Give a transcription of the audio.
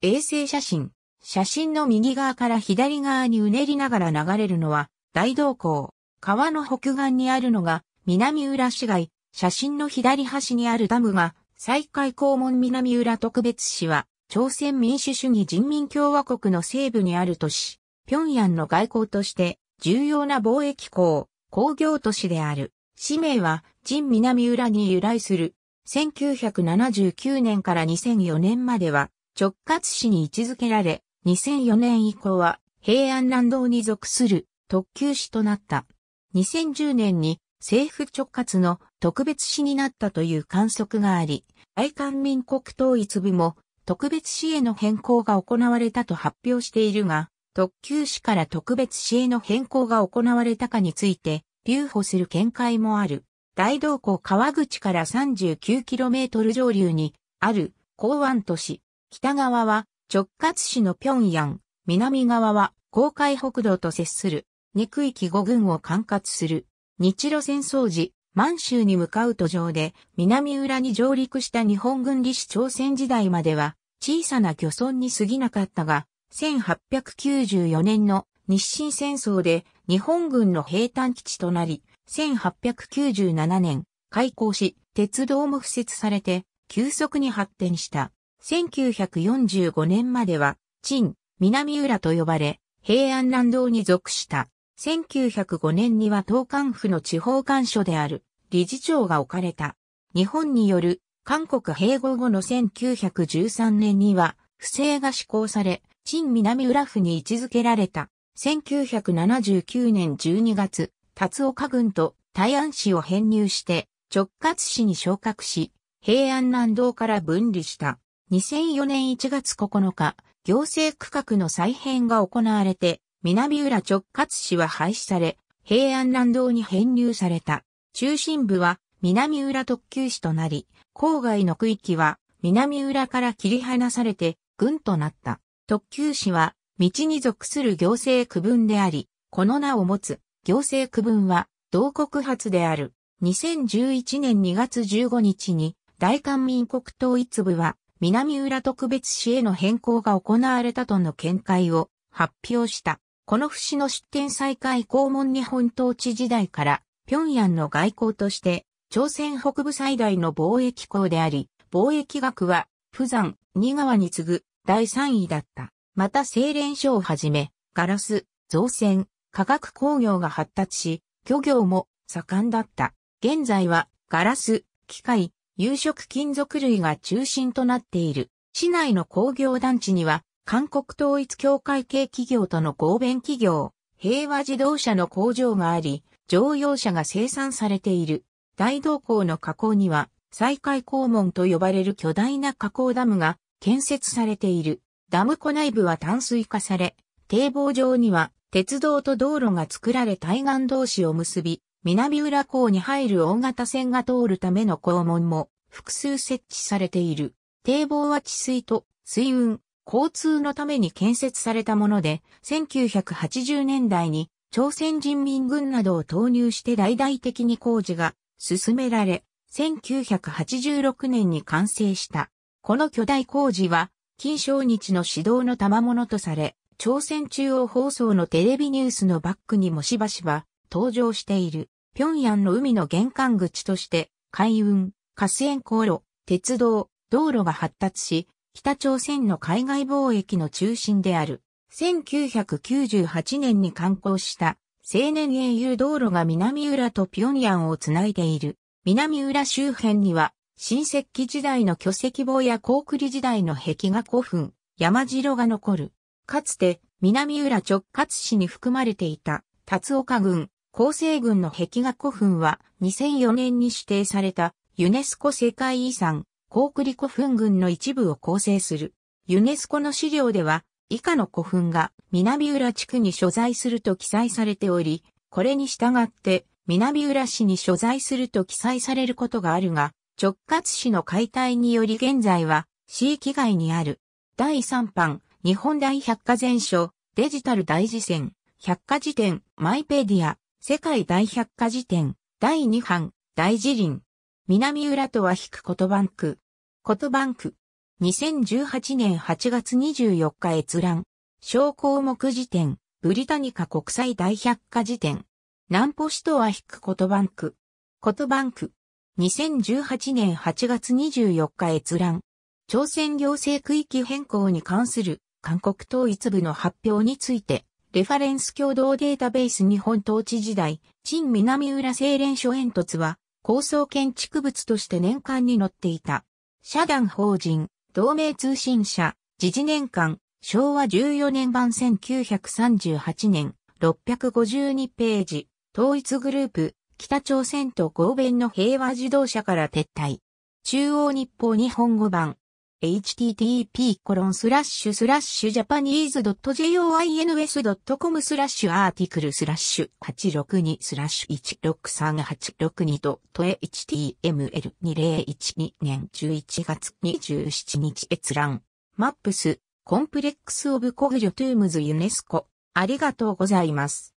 衛星写真。写真の右側から左側にうねりながら流れるのは大道港。川の北岸にあるのが南浦市街。写真の左端にあるダムが再開公門南浦特別市は朝鮮民主主義人民共和国の西部にある都市。平壌の外交として重要な貿易港、工業都市である。市名は、人南浦に由来する。1979年から2004年までは、直轄市に位置づけられ、2004年以降は平安南道に属する特急市となった。2010年に政府直轄の特別市になったという観測があり、愛官民国統一部も特別市への変更が行われたと発表しているが、特急市から特別市への変更が行われたかについて、留保する見解もある。大道港川口から 39km 上流にある港湾都市、北側は直轄市の平壌、南側は公海北道と接する2区域5軍を管轄する日露戦争時、満州に向かう途上で南浦に上陸した日本軍理氏朝鮮時代までは小さな漁村に過ぎなかったが、1894年の日清戦争で日本軍の兵坦基地となり、1897年開港し、鉄道も敷設されて急速に発展した。1945年までは、陳、南浦と呼ばれ、平安南道に属した。1905年には東韓府の地方官所である理事長が置かれた。日本による韓国併合後の1913年には不正が施行され、陳南浦府に位置づけられた。1979年12月、達岡郡と大安市を編入して直轄市に昇格し、平安南道から分離した。2004年1月9日、行政区画の再編が行われて、南浦直轄市は廃止され、平安乱道に編入された。中心部は南浦特急市となり、郊外の区域は南浦から切り離されて、軍となった。特急市は、道に属する行政区分であり、この名を持つ行政区分は、同国発である。2011年2月15日に、大韓民国統一部は、南浦特別市への変更が行われたとの見解を発表した。この節の出展再開公門日本統治時代から、平壌の外交として、朝鮮北部最大の貿易港であり、貿易額は、釜山、新川に次ぐ第3位だった。また精錬所をはじめ、ガラス、造船、化学工業が発達し、漁業も盛んだった。現在は、ガラス、機械、有色金属類が中心となっている。市内の工業団地には、韓国統一協会系企業との合弁企業、平和自動車の工場があり、乗用車が生産されている。大道港の河口には、再開港門と呼ばれる巨大な加工ダムが建設されている。ダム湖内部は淡水化され、堤防上には鉄道と道路が作られ対岸同士を結び、南浦港に入る大型船が通るための港門も複数設置されている。堤防は治水と水運、交通のために建設されたもので、1980年代に朝鮮人民軍などを投入して大々的に工事が進められ、1986年に完成した。この巨大工事は、金正日の指導の賜物とされ、朝鮮中央放送のテレビニュースのバックにもしばしば登場している、平壌の海の玄関口として、海運、河川航路、鉄道、道路が発達し、北朝鮮の海外貿易の中心である。1998年に観光した青年英雄道路が南浦と平壌をつないでいる。南浦周辺には、新石器時代の巨石棒や高栗時代の壁画古墳、山城が残る。かつて、南浦直轄市に含まれていた、達岡郡、厚生群の壁画古墳は2004年に指定されたユネスコ世界遺産、高栗古墳群の一部を構成する。ユネスコの資料では以下の古墳が南浦地区に所在すると記載されており、これに従って南浦市に所在すると記載されることがあるが、直轄市の解体により現在は市域外にある。第3版、日本大百科全書、デジタル大辞典、百科事典、マイペディア、世界大百科事典、第2版、大辞林。南浦とは引くことバンク。ことバンク。2018年8月24日閲覧。小項目辞典、ブリタニカ国際大百科事典。南ポ市とは引くことバンク。ことバンク。2018年8月24日閲覧。朝鮮行政区域変更に関する韓国統一部の発表について。レファレンス共同データベース日本統治時代、陳南浦清廉所煙突は、高層建築物として年間に載っていた。社団法人、同盟通信社、時事年間、昭和14年版1938年、652ページ、統一グループ、北朝鮮と合弁の平和自動車から撤退。中央日報日本語版、http://japanese.joins.com スラッシュアーティクルスラッシュ862スラッシュ163862ドット html2012 年11月27日閲覧マップスコンプレックスオブコグジョトゥームズユネスコありがとうございます。